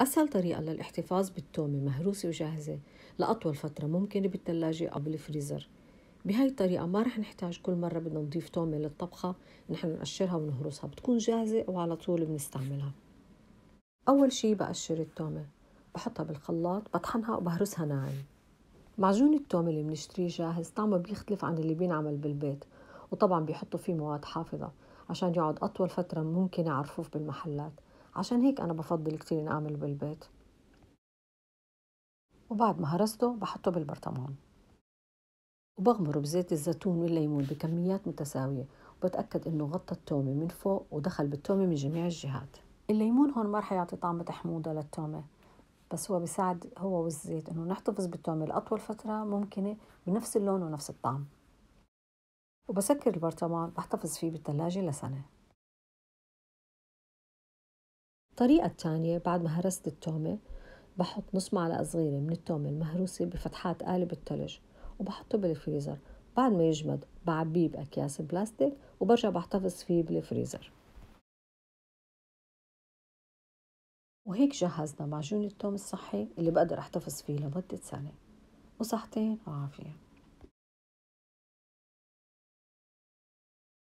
أسهل طريقة للاحتفاظ بالتومة مهروسة وجاهزة لأطول فترة ممكنة بالثلاجة أو بالفريزر بهاي الطريقة ما رح نحتاج كل مرة بدنا نضيف تومة للطبخة نحن نقشرها ونهرسها بتكون جاهزة وعلى طول بنستعملها أول شي بقشر التومة بحطها بالخلاط بطحنها وبهرسها ناعم معجون التوم اللي بنشتريه جاهز طعمه بيختلف عن اللي بينعمل بالبيت وطبعا بيحطوا فيه مواد حافظة عشان يقعد أطول فترة ممكنة أعرفوه بالمحلات عشان هيك أنا بفضل كتير إن أعمله بالبيت وبعد ما هرسته بحطه بالبرطمان وبغمره بزيت الزيتون والليمون بكميات متساوية وبتأكد إنه غطى التومة من فوق ودخل بالتومة من جميع الجهات الليمون هون ما رح يعطي طعمة حموضة للتومة بس هو بيساعد هو والزيت إنه نحتفظ بالتومة لأطول فترة ممكنة بنفس اللون ونفس الطعم وبسكر البرطمان بحتفظ فيه بالثلاجة لسنة الطريقة الثانية بعد ما هرست التومة بحط نص معلقة صغيرة من التومة المهروسة بفتحات قالب التلج وبحطه بالفريزر بعد ما يجمد بعبيه بأكياس بلاستيك وبرجع بحتفظ فيه بالفريزر وهيك جهزنا معجون التوم الصحي اللي بقدر احتفظ فيه لمدة سنة وصحتين وعافية